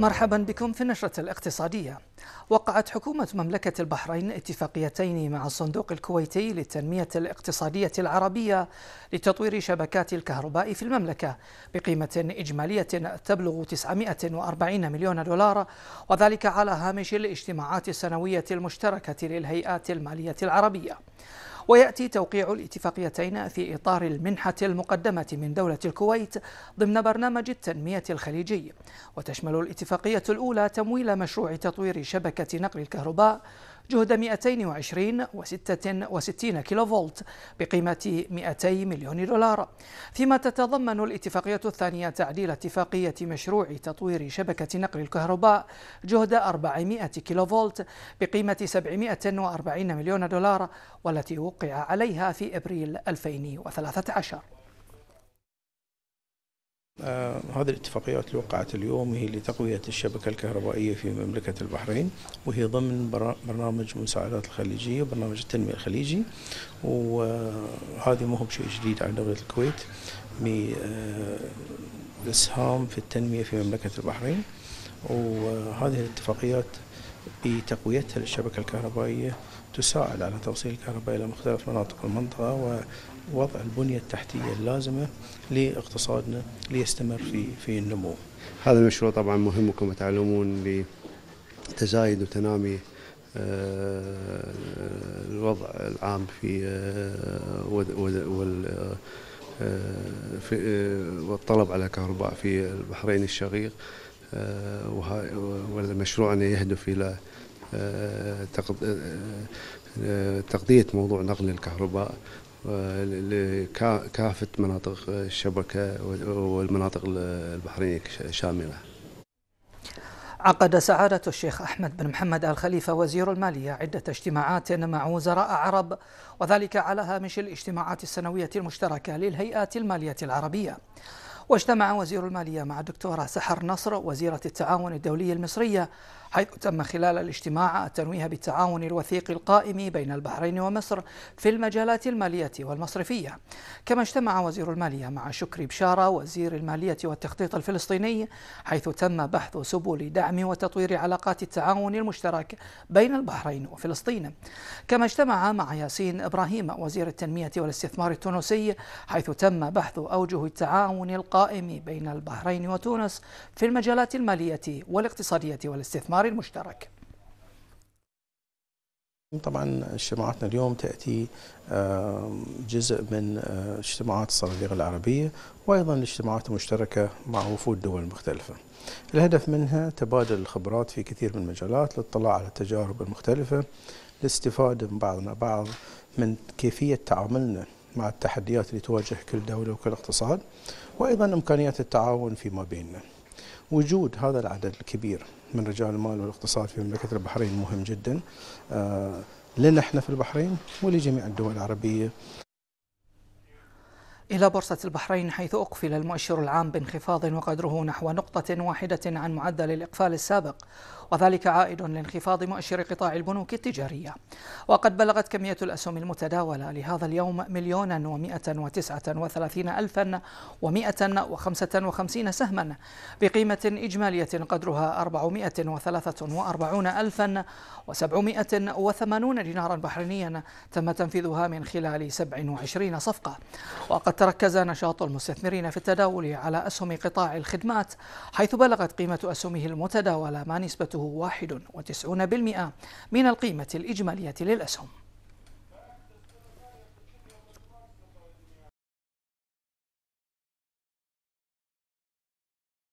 مرحبا بكم في النشرة الاقتصادية وقعت حكومة مملكة البحرين اتفاقيتين مع الصندوق الكويتي للتنمية الاقتصادية العربية لتطوير شبكات الكهرباء في المملكة بقيمة إجمالية تبلغ 940 مليون دولار وذلك على هامش الاجتماعات السنوية المشتركة للهيئات المالية العربية ويأتي توقيع الاتفاقيتين في إطار المنحة المقدمة من دولة الكويت ضمن برنامج التنمية الخليجي وتشمل الاتفاقية الأولى تمويل مشروع تطوير شبكة نقل الكهرباء جهد 220 و66 كيلو فولت بقيمة 200 مليون دولار فيما تتضمن الاتفاقية الثانية تعديل اتفاقية مشروع تطوير شبكة نقل الكهرباء جهد 400 كيلو فولت بقيمة 740 مليون دولار والتي وقع عليها في إبريل 2013 آه هذه الاتفاقيات اللي وقعت اليوم هي لتقوية الشبكة الكهربائية في مملكة البحرين وهي ضمن برنامج مساعدات الخليجية وبرنامج التنمية الخليجي وهذه مهم شيء جديد على دولة الكويت بالإسهام آه، في التنمية في مملكة البحرين وهذه الاتفاقيات بتقويتها للشبكة الكهربائية تساعد على توصيل الكهرباء إلى مختلف مناطق المنطقة ووضع البنية التحتية اللازمة لاقتصادنا ليستمر في في النمو. هذا المشروع طبعا مهم وكما تعلمون لتزايد وتنامي آه، الوضع العام في آه، آه، والطلب على كهرباء في البحرين الشقيق آه، ومشروعنا يهدف إلى آه، آه، تغطية موضوع نقل الكهرباء لكافة مناطق الشبكة والمناطق البحرينية شاملة عقد سعادة الشيخ أحمد بن محمد آل خليفة وزير المالية عدة اجتماعات مع وزراء عرب وذلك على هامش الاجتماعات السنوية المشتركة للهيئات المالية العربية واجتمع وزير المالية مع الدكتورة سحر نصر وزيرة التعاون الدولي المصرية حيث تم خلال الاجتماع التنويه بالتعاون الوثيق القائم بين البحرين ومصر في المجالات المالية والمصرفية كما اجتمع وزير المالية مع شكري بشارة وزير المالية والتخطيط الفلسطيني حيث تم بحث سبل دعم وتطوير علاقات التعاون المشترك بين البحرين وفلسطين كما اجتمع مع ياسين إبراهيم وزير التنمية والاستثمار التونسي حيث تم بحث أوجه التعاون القائم القائم بين البحرين وتونس في المجالات المالية والاقتصادية والاستثمار المشترك طبعا اجتماعاتنا اليوم تأتي جزء من آه، اجتماعات الصناديق العربية وأيضا الاجتماعات المشتركة مع وفود دول مختلفة الهدف منها تبادل الخبرات في كثير من المجالات الاطلاع على التجارب المختلفة الاستفادة من بعضنا بعض من كيفية تعاملنا مع التحديات اللي تواجه كل دولة وكل اقتصاد وأيضا إمكانيات التعاون فيما بيننا وجود هذا العدد الكبير من رجال المال والاقتصاد في مملكة البحرين مهم جدا آه، لنا احنا في البحرين ولجميع الدول العربية إلى بورصة البحرين حيث أقفل المؤشر العام بانخفاض وقدره نحو نقطة واحدة عن معدل الإقفال السابق وذلك عائد لانخفاض مؤشر قطاع البنوك التجارية وقد بلغت كمية الأسهم المتداولة لهذا اليوم مليونا ومئة وتسعة وثلاثين ألفا ومئة وخمسة وخمسين سهما بقيمة إجمالية قدرها أربعمائة وثلاثة وأربعون ألفا وسبعمائة وثمانون دينارا بحرينيا تم تنفيذها من خلال سبع وعشرين صفقة وقد تركز نشاط المستثمرين في التداول على أسهم قطاع الخدمات حيث بلغت قيمة أسهمه المتداولة ما نسبته قيمته 91% من القيمة الإجمالية للأسهم